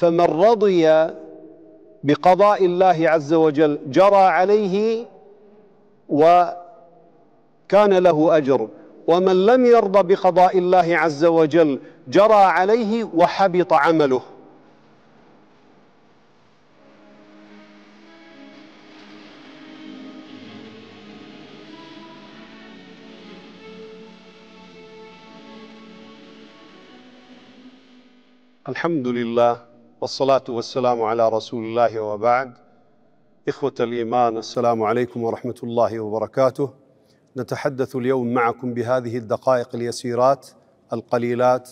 فمن رضي بقضاء الله عز وجل جرى عليه وكان له أجر ومن لم يرضى بقضاء الله عز وجل جرى عليه وحبط عمله الحمد لله والصلاة والسلام على رسول الله وبعد إخوة الإيمان السلام عليكم ورحمة الله وبركاته نتحدث اليوم معكم بهذه الدقائق اليسيرات القليلات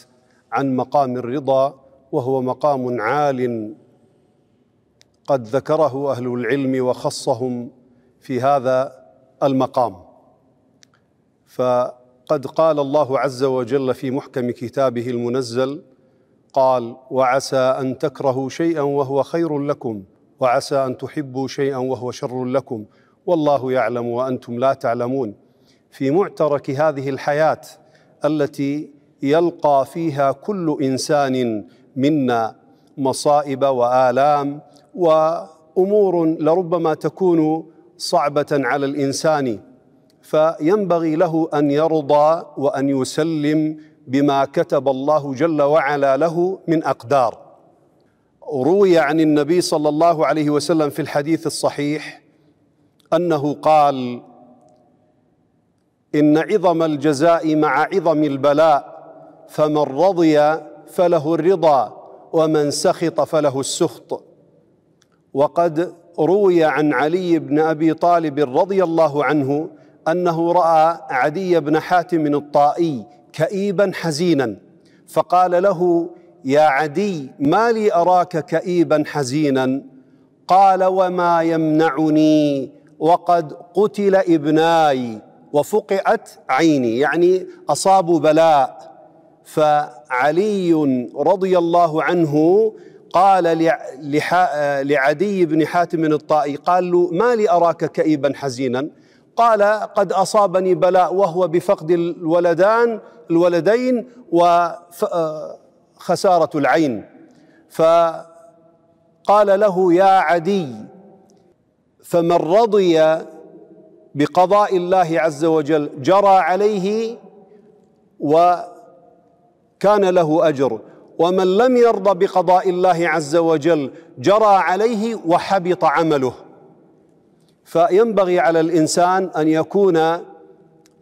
عن مقام الرضا وهو مقام عال قد ذكره أهل العلم وخصهم في هذا المقام فقد قال الله عز وجل في محكم كتابه المنزل قال وعسى ان تكرهوا شيئا وهو خير لكم وعسى ان تحبوا شيئا وهو شر لكم والله يعلم وانتم لا تعلمون في معترك هذه الحياه التي يلقى فيها كل انسان منا مصائب والام وامور لربما تكون صعبه على الانسان فينبغي له ان يرضى وان يسلم بما كتب الله جل وعلا له من اقدار روي عن النبي صلى الله عليه وسلم في الحديث الصحيح انه قال ان عظم الجزاء مع عظم البلاء فمن رضي فله الرضا ومن سخط فله السخط وقد روي عن علي بن ابي طالب رضي الله عنه انه راى عدي بن حاتم الطائي كئيبا حزينا فقال له يا عدي ما لي اراك كئيبا حزينا قال وما يمنعني وقد قتل ابناي وفقعت عيني يعني اصابوا بلاء فعلي رضي الله عنه قال لعدي بن حاتم الطائي قال له ما لي اراك كئيبا حزينا قال قد اصابني بلاء وهو بفقد الولدان الولدين وخساره آه، العين فقال له يا عدي فمن رضي بقضاء الله عز وجل جرى عليه وكان له اجر ومن لم يرضى بقضاء الله عز وجل جرى عليه وحبط عمله فينبغي على الانسان ان يكون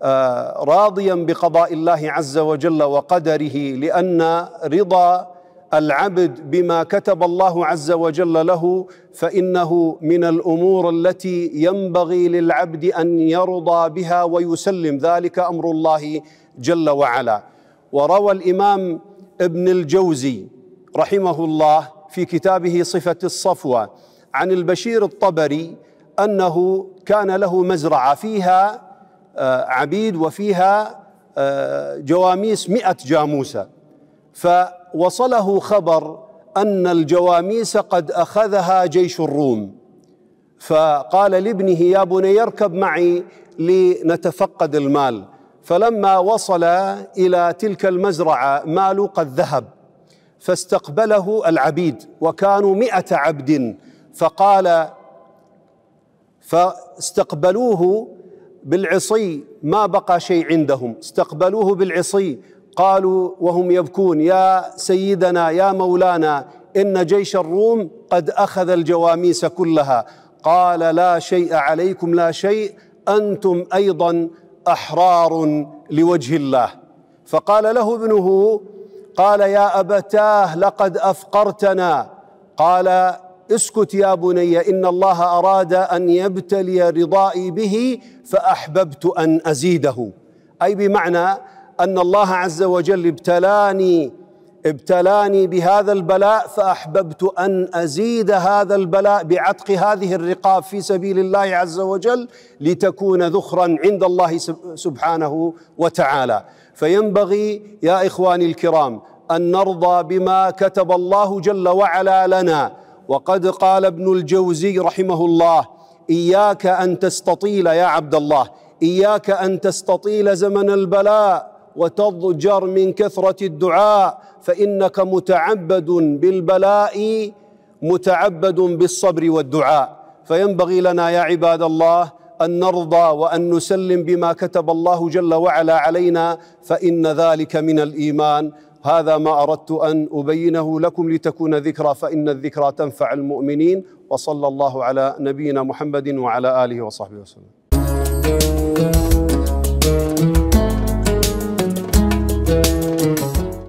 آه، راضيا بقضاء الله عز وجل وقدره لان رضا العبد بما كتب الله عز وجل له فانه من الامور التي ينبغي للعبد ان يرضى بها ويسلم ذلك امر الله جل وعلا وروى الامام ابن الجوزي رحمه الله في كتابه صفه الصفوه عن البشير الطبري أنه كان له مزرعة فيها آه، عبيد وفيها آه، جواميس مئة جاموسة فوصله خبر أن الجواميس قد أخذها جيش الروم فقال لابنه يا بني اركب معي لنتفقد المال فلما وصل إلى تلك المزرعة مال قد ذهب فاستقبله العبيد وكانوا مئة عبد فقال فاستقبلوه بالعصي ما بقى شيء عندهم استقبلوه بالعصي قالوا وهم يبكون يا سيدنا يا مولانا ان جيش الروم قد اخذ الجواميس كلها قال لا شيء عليكم لا شيء انتم ايضا احرار لوجه الله فقال له ابنه قال يا ابتاه لقد افقرتنا قال اسكت يا بني ان الله اراد ان يبتلي رضائي به فاحببت ان ازيده اي بمعنى ان الله عز وجل ابتلاني ابتلاني بهذا البلاء فاحببت ان ازيد هذا البلاء بعتق هذه الرقاب في سبيل الله عز وجل لتكون ذخرا عند الله سبحانه وتعالى فينبغي يا اخواني الكرام ان نرضى بما كتب الله جل وعلا لنا وقد قال ابن الجوزي رحمه الله اياك ان تستطيل يا عبد الله اياك ان تستطيل زمن البلاء وتضجر من كثره الدعاء فانك متعبد بالبلاء متعبد بالصبر والدعاء فينبغي لنا يا عباد الله ان نرضى وان نسلم بما كتب الله جل وعلا علينا فان ذلك من الايمان هذا ما اردت ان ابينه لكم لتكون ذكرى فان الذكرى تنفع المؤمنين وصلى الله على نبينا محمد وعلى اله وصحبه وسلم